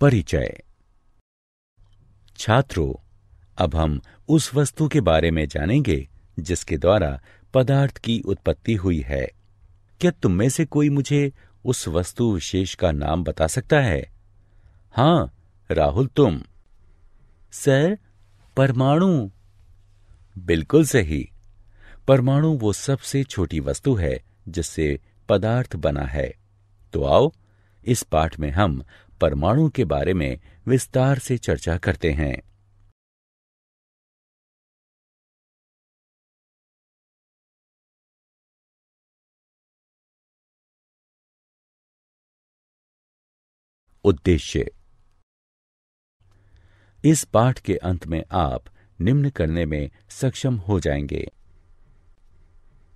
परिचय छात्रों अब हम उस वस्तु के बारे में जानेंगे जिसके द्वारा पदार्थ की उत्पत्ति हुई है क्या तुम में से कोई मुझे उस वस्तु विशेष का नाम बता सकता है हाँ राहुल तुम सर परमाणु बिल्कुल सही परमाणु वो सबसे छोटी वस्तु है जिससे पदार्थ बना है तो आओ इस पाठ में हम परमाणु के बारे में विस्तार से चर्चा करते हैं उद्देश्य इस पाठ के अंत में आप निम्न करने में सक्षम हो जाएंगे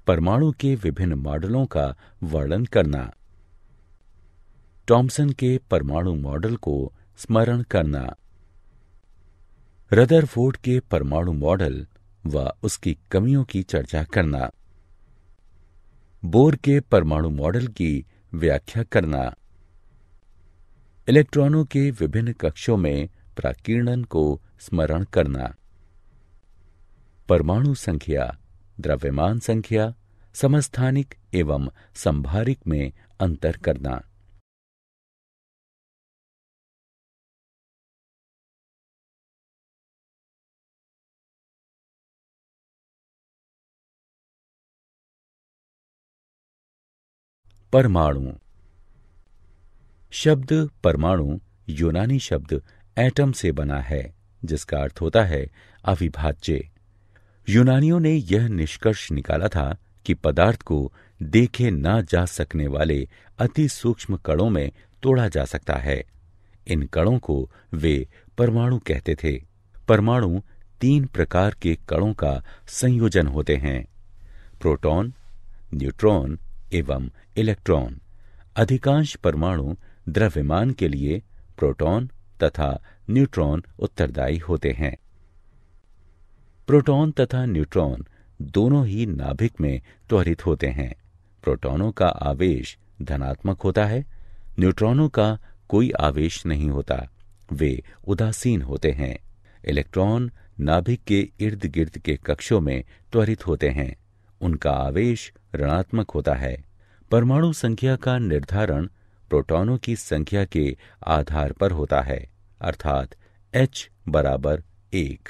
परमाणु के विभिन्न मॉडलों का वर्णन करना टॉमसन के परमाणु मॉडल को स्मरण करना रदरफोर्ड के परमाणु मॉडल व उसकी कमियों की चर्चा करना बोर के परमाणु मॉडल की व्याख्या करना इलेक्ट्रॉनों के विभिन्न कक्षों में प्राकीर्णन को स्मरण करना परमाणु संख्या द्रव्यमान संख्या समस्थानिक एवं संभारिक में अंतर करना परमाणु शब्द परमाणु यूनानी शब्द एटम से बना है जिसका अर्थ होता है अविभाज्य यूनानियों ने यह निष्कर्ष निकाला था कि पदार्थ को देखे ना जा सकने वाले अति सूक्ष्म कणों में तोड़ा जा सकता है इन कणों को वे परमाणु कहते थे परमाणु तीन प्रकार के कणों का संयोजन होते हैं प्रोटॉन, न्यूट्रॉन एवं इलेक्ट्रॉन अधिकांश परमाणु द्रव्यमान के लिए प्रोटॉन तथा न्यूट्रॉन उत्तरदायी होते हैं प्रोटॉन तथा न्यूट्रॉन दोनों ही नाभिक में त्वरित होते हैं प्रोटॉनों का आवेश धनात्मक होता है न्यूट्रॉनों का कोई आवेश नहीं होता वे उदासीन होते हैं इलेक्ट्रॉन नाभिक के इर्द गिर्द के कक्षों में त्वरित होते हैं उनका आवेश ऋणात्मक होता है परमाणु संख्या का निर्धारण प्रोटॉनों की संख्या के आधार पर होता है अर्थात H बराबर एक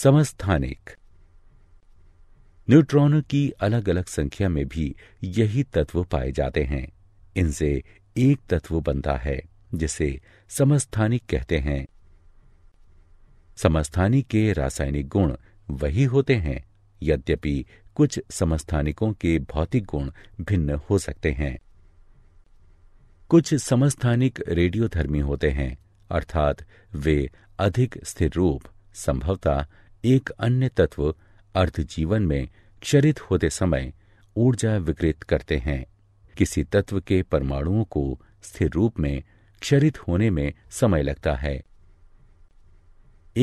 समस्थानिक न्यूट्रॉनों की अलग अलग संख्या में भी यही तत्व पाए जाते हैं इनसे एक तत्व बनता है जिसे समस्थानिक कहते हैं समस्थानिक के रासायनिक गुण वही होते हैं यद्यपि कुछ समस्थानिकों के भौतिक गुण भिन्न हो सकते हैं कुछ समस्थानिक रेडियोधर्मी होते हैं अर्थात वे अधिक स्थिर रूप संभवता एक अन्य तत्व अर्ध जीवन में क्षरित होते समय ऊर्जा विकृत करते हैं किसी तत्व के परमाणुओं को स्थिर रूप में क्षरित होने में समय लगता है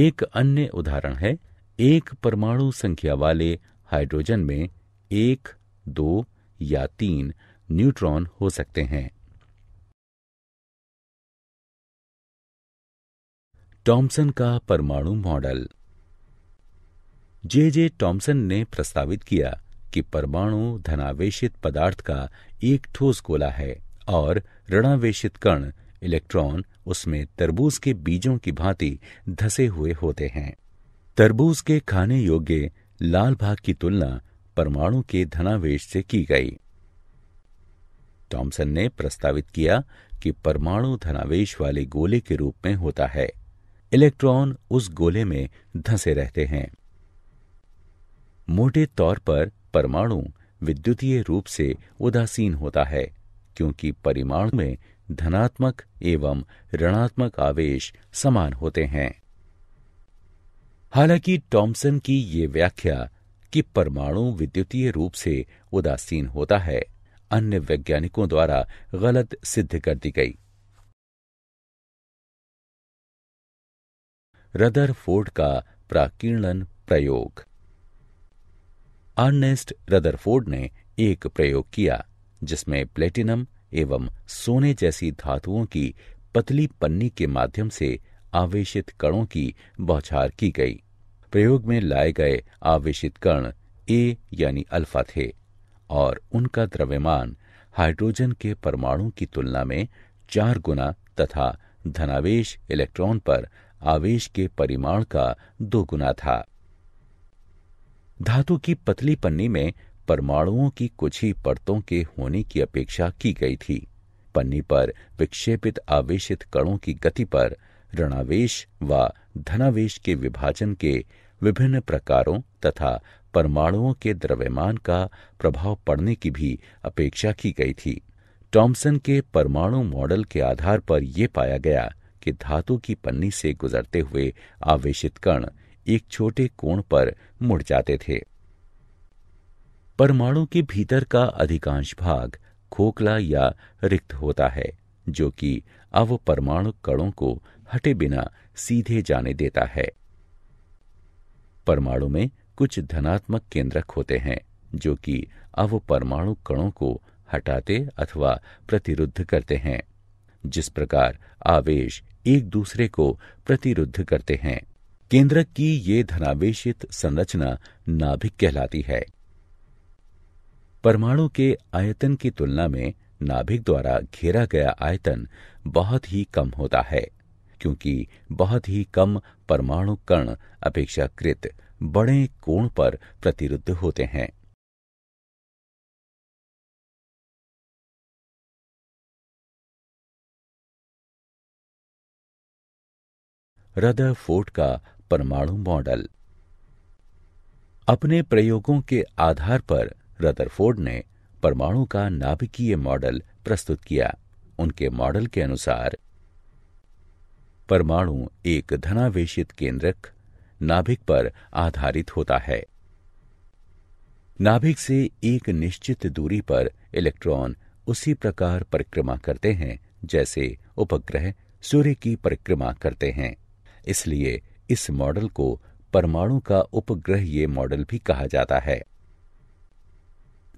एक अन्य उदाहरण है एक परमाणु संख्या वाले हाइड्रोजन में एक दो या तीन न्यूट्रॉन हो सकते हैं टॉमसन का परमाणु मॉडल जे जे टॉम्सन ने प्रस्तावित किया कि परमाणु धनावेशित पदार्थ का एक ठोस गोला है और ऋणावेशित कण इलेक्ट्रॉन उसमें तरबूज के बीजों की भांति धसे हुए होते हैं तरबूज के खाने योग्य लाल भाग की तुलना परमाणु के धनावेश से की गई टॉमसन ने प्रस्तावित किया कि परमाणु धनावेश वाले गोले के रूप में होता है इलेक्ट्रॉन उस गोले में धंसे रहते हैं मोटे तौर पर परमाणु विद्युतीय रूप से उदासीन होता है क्योंकि परिमाणु में धनात्मक एवं ऋणात्मक आवेश समान होते हैं हालांकि टॉमसन की ये व्याख्या कि परमाणु विद्युतीय रूप से उदासीन होता है अन्य वैज्ञानिकों द्वारा गलत सिद्ध कर दी गई रदरफोर्ड का प्राकीर्णन प्रयोग अर्नेस्ट रदरफोर्ड ने एक प्रयोग किया जिसमें प्लेटिनम एवं सोने जैसी धातुओं की पतली पन्नी के माध्यम से आवेशित कणों की बौछार की गई प्रयोग में लाए गए आवेशित कण ए यानी अल्फा थे और उनका द्रव्यमान हाइड्रोजन के परमाणु की तुलना में चार गुना तथा धनावेश इलेक्ट्रॉन पर आवेश के परिमाण का दो गुना था धातु की पतली पन्नी में परमाणुओं की कुछ ही परतों के होने की अपेक्षा की गई थी पन्नी पर विक्षेपित आवेशित कणों की गति पर ऋणावेश व धनावेश के विभाजन के विभिन्न प्रकारों तथा परमाणुओं के द्रव्यमान का प्रभाव पड़ने की भी अपेक्षा की गई थी टॉमसन के परमाणु मॉडल के आधार पर यह पाया गया कि धातु की पन्नी से गुजरते हुए आवेशित कण एक छोटे कोण पर मुड़ जाते थे परमाणु के भीतर का अधिकांश भाग खोखला या रिक्त होता है जो कि अव परमाणु कणों को हटे बिना सीधे जाने देता है परमाणु में कुछ धनात्मक केंद्रक होते हैं जो कि अव परमाणु कणों को हटाते अथवा प्रतिरुद्ध करते हैं जिस प्रकार आवेश एक दूसरे को प्रतिरुद्ध करते हैं केंद्रक की ये धनावेशित संरचना नाभिक कहलाती है परमाणु के आयतन की तुलना में नाभिक द्वारा घेरा गया आयतन बहुत ही कम होता है क्योंकि बहुत ही कम परमाणु कण अपेक्षाकृत बड़े कोण पर प्रतिरुद्ध होते हैं रदरफोर्ड का परमाणु मॉडल अपने प्रयोगों के आधार पर रदरफोर्ड ने परमाणु का नाभिकीय मॉडल प्रस्तुत किया उनके मॉडल के अनुसार परमाणु एक धनावेशित केंद्रक नाभिक पर आधारित होता है नाभिक से एक निश्चित दूरी पर इलेक्ट्रॉन उसी प्रकार परिक्रमा करते हैं जैसे उपग्रह सूर्य की परिक्रमा करते हैं इसलिए इस मॉडल को परमाणु का उपग्रहीय मॉडल भी कहा जाता है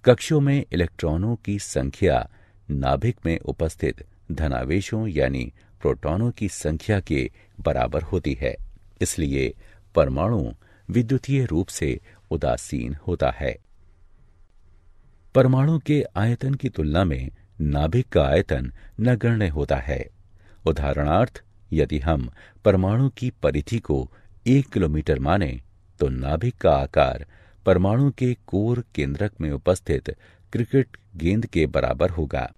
कक्षों में इलेक्ट्रॉनों की संख्या नाभिक में उपस्थित धनावेशों यानी प्रोटॉनों की संख्या के बराबर होती है इसलिए परमाणु विद्युतीय रूप से उदासीन होता है परमाणु के आयतन की तुलना में नाभिक का आयतन नगण्य होता है उदाहरणार्थ यदि हम परमाणु की परिधि को एक किलोमीटर माने तो नाभिक का आकार परमाणु के कोर केंद्रक में उपस्थित क्रिकेट गेंद के बराबर होगा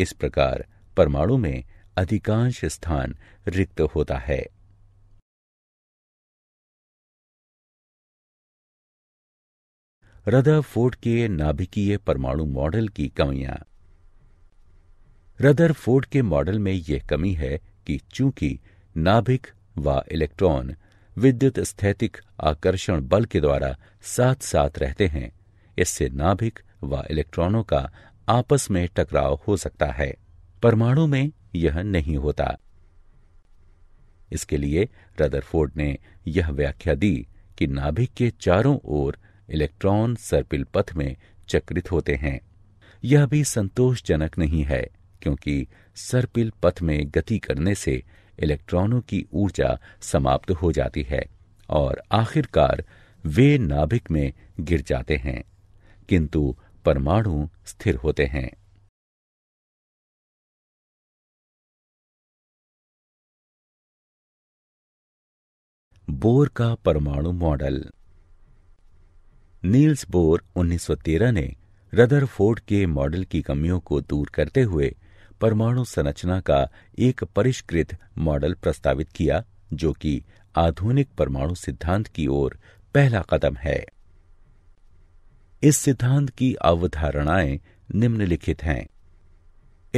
इस प्रकार परमाणु में अधिकांश स्थान रिक्त होता है फोर्ट के नाभिकीय परमाणु मॉडल की कमियां रदरफोर्ड के मॉडल में यह कमी है कि चूंकि नाभिक व इलेक्ट्रॉन विद्युत स्थैतिक आकर्षण बल के द्वारा साथ साथ रहते हैं इससे नाभिक व इलेक्ट्रॉनों का आपस में टकराव हो सकता है परमाणु में यह नहीं होता इसके लिए रदरफोर्ड ने यह व्याख्या दी कि नाभिक के चारों ओर इलेक्ट्रॉन सर्पिल पथ में चक्रित होते हैं यह भी संतोषजनक नहीं है क्योंकि सर्पिल पथ में गति करने से इलेक्ट्रॉनों की ऊर्जा समाप्त हो जाती है और आखिरकार वे नाभिक में गिर जाते हैं किंतु परमाणु स्थिर होते हैं बोर का परमाणु मॉडल नील्स बोर 1913 ने रदरफोर्ड के मॉडल की कमियों को दूर करते हुए परमाणु संरचना का एक परिष्कृत मॉडल प्रस्तावित किया जो कि आधुनिक परमाणु सिद्धांत की ओर पहला कदम है इस सिद्धांत की अवधारणाएं निम्नलिखित हैं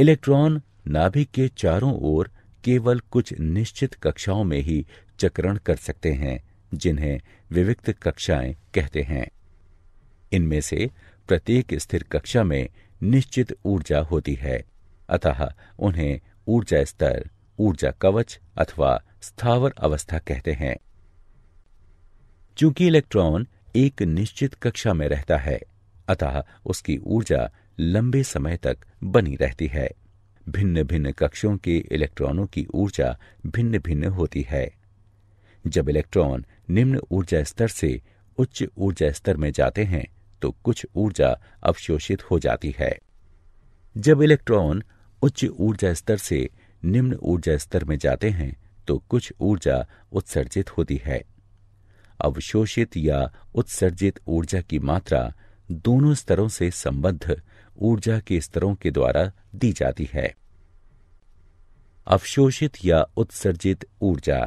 इलेक्ट्रॉन नाभिक के चारों ओर केवल कुछ निश्चित कक्षाओं में ही चक्रण कर सकते हैं जिन्हें विविक्त कक्षाएं कहते हैं इनमें से प्रत्येक स्थिर कक्षा में निश्चित ऊर्जा होती है अतः उन्हें ऊर्जा स्तर ऊर्जा कवच अथवा स्थावर अवस्था कहते हैं चूंकि इलेक्ट्रॉन एक निश्चित कक्षा में रहता है अतः उसकी ऊर्जा लंबे समय तक बनी रहती है भिन्न भिन्न कक्षों के इलेक्ट्रॉनों की ऊर्जा भिन्न भिन्न होती है जब इलेक्ट्रॉन निम्न ऊर्जा स्तर से उच्च ऊर्जा स्तर में जाते हैं तो कुछ ऊर्जा अवशोषित हो जाती है जब इलेक्ट्रॉन उच्च ऊर्जा स्तर से निम्न ऊर्जा स्तर में जाते हैं तो कुछ ऊर्जा उत्सर्जित होती है अवशोषित या उत्सर्जित ऊर्जा की मात्रा दोनों स्तरों से संबद्ध ऊर्जा के स्तरों के द्वारा दी जाती है अवशोषित या उत्सर्जित ऊर्जा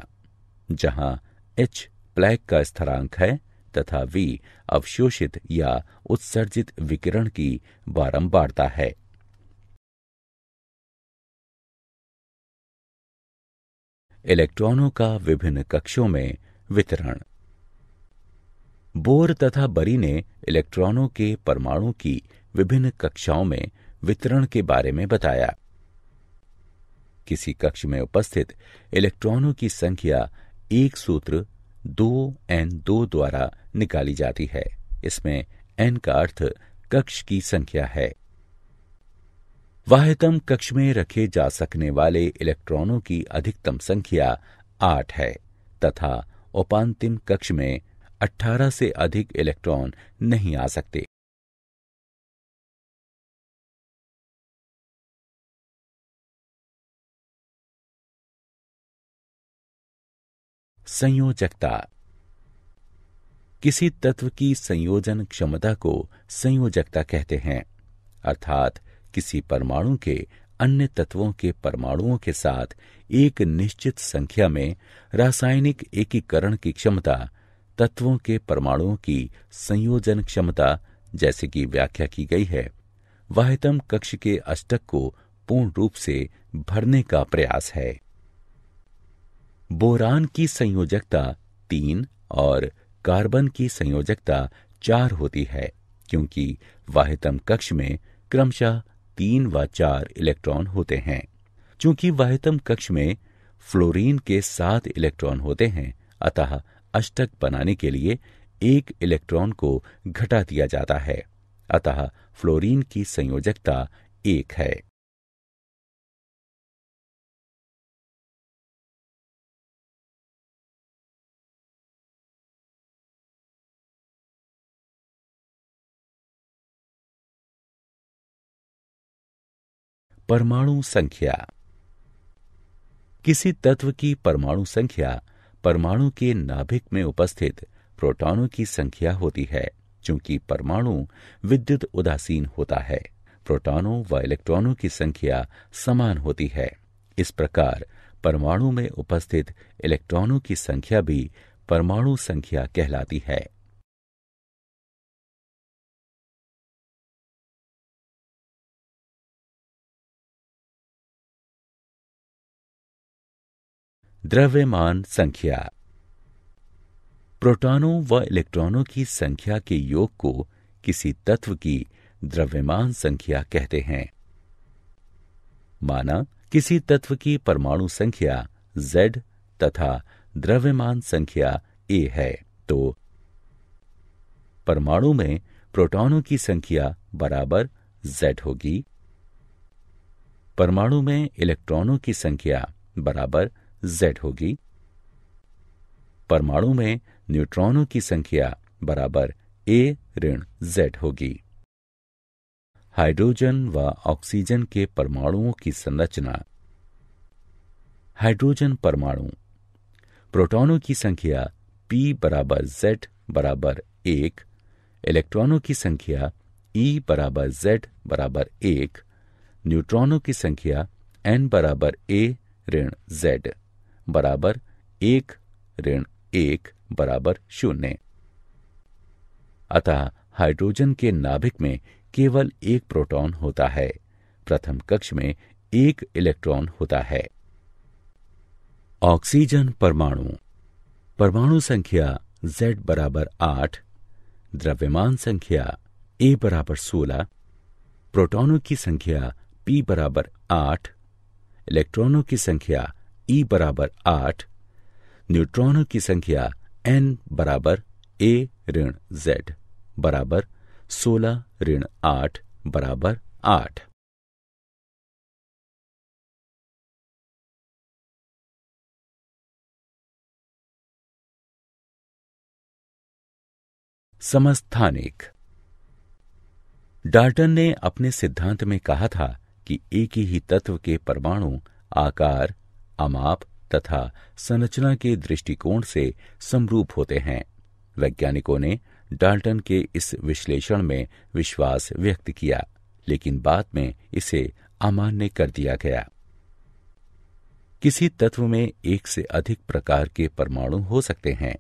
जहां एच प्लैक का स्थरांक है तथा वी अवशोषित या उत्सर्जित विकिरण की बारंबारता है इलेक्ट्रॉनों का विभिन्न कक्षों में वितरण बोर तथा बरी ने इलेक्ट्रॉनों के परमाणु की विभिन्न कक्षाओं में वितरण के बारे में बताया किसी कक्ष में उपस्थित इलेक्ट्रॉनों की संख्या एक सूत्र दो एन दो द्वारा निकाली जाती है इसमें एन का अर्थ कक्ष की संख्या है वाह्यतम कक्ष में रखे जा सकने वाले इलेक्ट्रॉनों की अधिकतम संख्या आठ है तथा उपांतिम कक्ष में अठारह से अधिक इलेक्ट्रॉन नहीं आ सकते संयोजकता किसी तत्व की संयोजन क्षमता को संयोजकता कहते हैं अर्थात किसी परमाणु के अन्य तत्वों के परमाणुओं के साथ एक निश्चित संख्या में रासायनिक एकीकरण की क्षमता तत्वों के परमाणुओं की संयोजन क्षमता जैसे कि व्याख्या की गई है वाहतम कक्ष के अष्टक को पूर्ण रूप से भरने का प्रयास है बोरान की संयोजकता तीन और कार्बन की संयोजकता चार होती है क्योंकि वाह्यतम कक्ष में क्रमशः तीन व चार इलेक्ट्रॉन होते हैं चूंकि वाहितम कक्ष में फ्लोरीन के सात इलेक्ट्रॉन होते हैं अतः अष्टक बनाने के लिए एक इलेक्ट्रॉन को घटा दिया जाता है अतः फ्लोरीन की संयोजकता एक है परमाणु संख्या किसी तत्व की परमाणु संख्या परमाणु के नाभिक में उपस्थित प्रोटॉनों की संख्या होती है क्योंकि परमाणु विद्युत उदासीन होता है प्रोटॉनों व इलेक्ट्रॉनों की संख्या समान होती है इस प्रकार परमाणु में उपस्थित इलेक्ट्रॉनों की संख्या भी परमाणु संख्या कहलाती है द्रव्यमान संख्या प्रोटॉनों व इलेक्ट्रॉनों की संख्या के योग को किसी तत्व की द्रव्यमान संख्या कहते हैं माना किसी तत्व की परमाणु संख्या Z तथा द्रव्यमान संख्या A है तो परमाणु में प्रोटॉनों की संख्या बराबर Z होगी परमाणु में इलेक्ट्रॉनों की संख्या बराबर जेड होगी परमाणु में न्यूट्रॉनों की संख्या बराबर ए ऋण जेड होगी हाइड्रोजन व ऑक्सीजन के परमाणुओं की संरचना हाइड्रोजन परमाणु प्रोटॉनों की संख्या p बराबर z बराबर एक इलेक्ट्रॉनों की संख्या e बराबर z बराबर एक न्यूट्रॉनों की संख्या n बराबर a ऋण z बराबर एक ऋण एक बराबर शून्य अतः हाइड्रोजन के नाभिक में केवल एक प्रोटॉन होता है प्रथम कक्ष में एक इलेक्ट्रॉन होता है ऑक्सीजन परमाणु परमाणु संख्या Z बराबर आठ द्रव्यमान संख्या A बराबर सोलह प्रोटॉनों की संख्या P बराबर आठ इलेक्ट्रॉनों की संख्या ई e बराबर आठ न्यूट्रॉनों की संख्या एन बराबर ए ऋण जेड बराबर सोलह ऋण आठ बराबर आठ समस्थानिक डार्टन ने अपने सिद्धांत में कहा था कि एक ही तत्व के परमाणु आकार अमाप तथा संरचना के दृष्टिकोण से समरूप होते हैं वैज्ञानिकों ने डाल्टन के इस विश्लेषण में विश्वास व्यक्त किया लेकिन बाद में इसे अमान्य कर दिया गया किसी तत्व में एक से अधिक प्रकार के परमाणु हो सकते हैं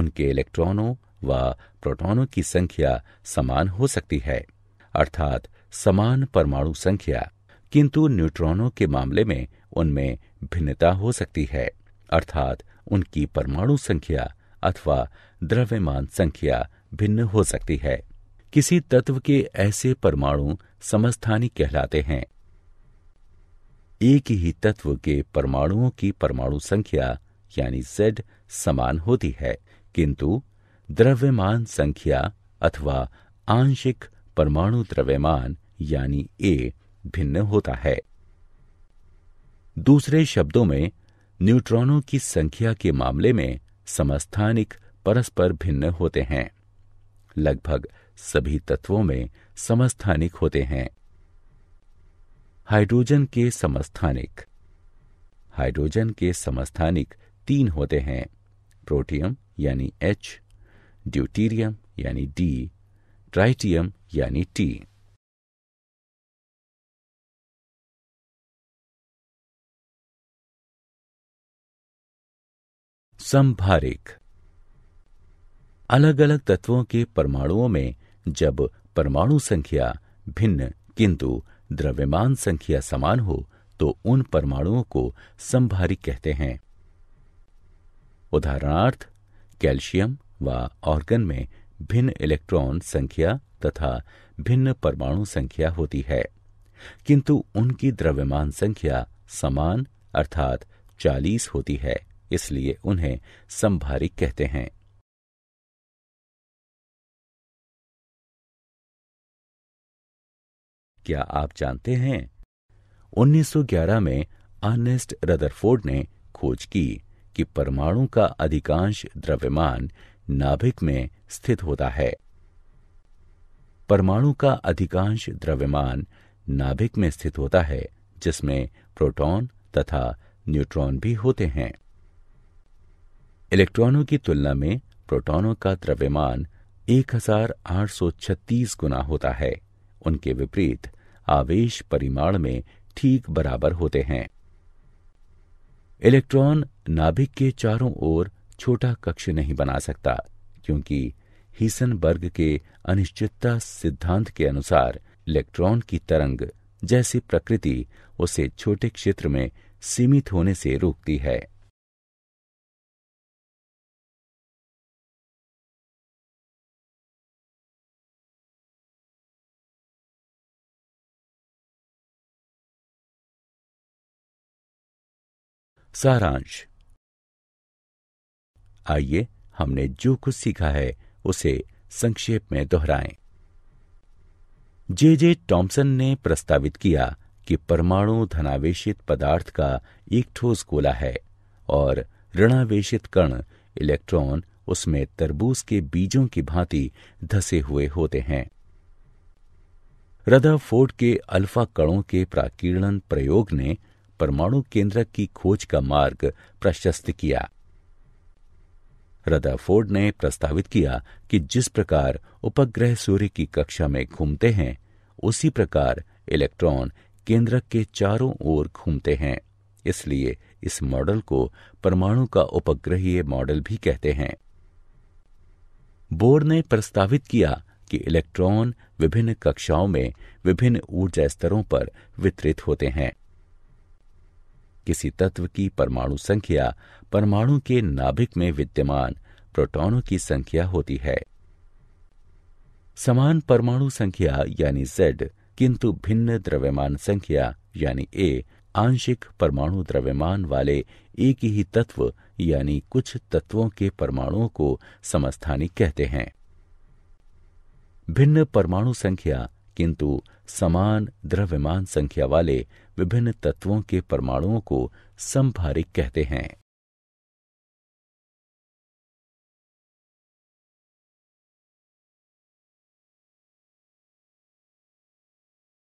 उनके इलेक्ट्रॉनों व प्रोटॉनों की संख्या समान हो सकती है अर्थात समान परमाणु संख्या किंतु न्यूट्रॉनों के मामले में उनमें भिन्नता हो सकती है अर्थात उनकी परमाणु संख्या अथवा द्रव्यमान संख्या भिन्न हो सकती है किसी तत्व के ऐसे परमाणु समस्थानी कहलाते हैं एक ही तत्व के परमाणुओं की परमाणु संख्या यानी जेड समान होती है किंतु द्रव्यमान संख्या अथवा आंशिक परमाणु द्रव्यमान यानी ए भिन्न होता है दूसरे शब्दों में न्यूट्रॉनों की संख्या के मामले में समस्थानिक परस्पर भिन्न होते हैं लगभग सभी तत्वों में समस्थानिक होते हैं हाइड्रोजन के समस्थानिक हाइड्रोजन के समस्थानिक तीन होते हैं प्रोटियम यानी एच ड्यूटीरियम यानी डी ट्राइटियम यानी टी संभारिक अलग अलग तत्वों के परमाणुओं में जब परमाणु संख्या भिन्न किंतु द्रव्यमान संख्या समान हो तो उन परमाणुओं को संभारिक कहते हैं उदाहरणार्थ कैल्शियम व ऑर्गन में भिन्न इलेक्ट्रॉन संख्या तथा भिन्न परमाणु संख्या होती है किंतु उनकी द्रव्यमान संख्या समान अर्थात 40 होती है इसलिए उन्हें संभारी कहते हैं क्या आप जानते हैं 1911 में अर्नेस्ट रदरफोर्ड ने खोज की कि परमाणु का अधिकांश द्रव्यमान नाभिक में स्थित होता है परमाणु का अधिकांश द्रव्यमान नाभिक में स्थित होता है जिसमें प्रोटॉन तथा न्यूट्रॉन भी होते हैं इलेक्ट्रॉनों की तुलना में प्रोटॉनों का द्रव्यमान 1836 गुना होता है उनके विपरीत आवेश परिमाण में ठीक बराबर होते हैं इलेक्ट्रॉन नाभिक के चारों ओर छोटा कक्ष नहीं बना सकता क्योंकि हीसनबर्ग के अनिश्चितता सिद्धांत के अनुसार इलेक्ट्रॉन की तरंग जैसी प्रकृति उसे छोटे क्षेत्र में सीमित होने से रोकती है सारांश आइए हमने जो कुछ सीखा है उसे संक्षेप में दोहराएं। जे जे टॉम्सन ने प्रस्तावित किया कि परमाणु धनावेशित पदार्थ का एक ठोस गोला है और ऋणावेशित कण इलेक्ट्रॉन उसमें तरबूज के बीजों की भांति धसे हुए होते हैं फोर्ड के अल्फा कणों के प्राकीर्णन प्रयोग ने परमाणु केंद्रक की खोज का मार्ग प्रशस्त किया रदाफोर्ड ने प्रस्तावित किया कि जिस प्रकार उपग्रह सूर्य की कक्षा में घूमते हैं उसी प्रकार इलेक्ट्रॉन केंद्रक के चारों ओर घूमते हैं इसलिए इस मॉडल को परमाणु का उपग्रहीय मॉडल भी कहते हैं बोर्ड ने प्रस्तावित किया कि इलेक्ट्रॉन विभिन्न कक्षाओं में विभिन्न ऊर्जा स्तरों पर वितरित होते हैं किसी तत्व की परमाणु संख्या परमाणु के नाभिक में विद्यमान प्रोटॉनों की संख्या होती है समान परमाणु संख्या यानी Z किंतु भिन्न द्रव्यमान संख्या यानी A आंशिक परमाणु द्रव्यमान वाले एक ही तत्व यानी कुछ तत्वों के परमाणुओं को समस्थानिक कहते हैं भिन्न परमाणु संख्या किंतु समान द्रव्यमान संख्या वाले विभिन्न तत्वों के परमाणुओं को संभारिक कहते हैं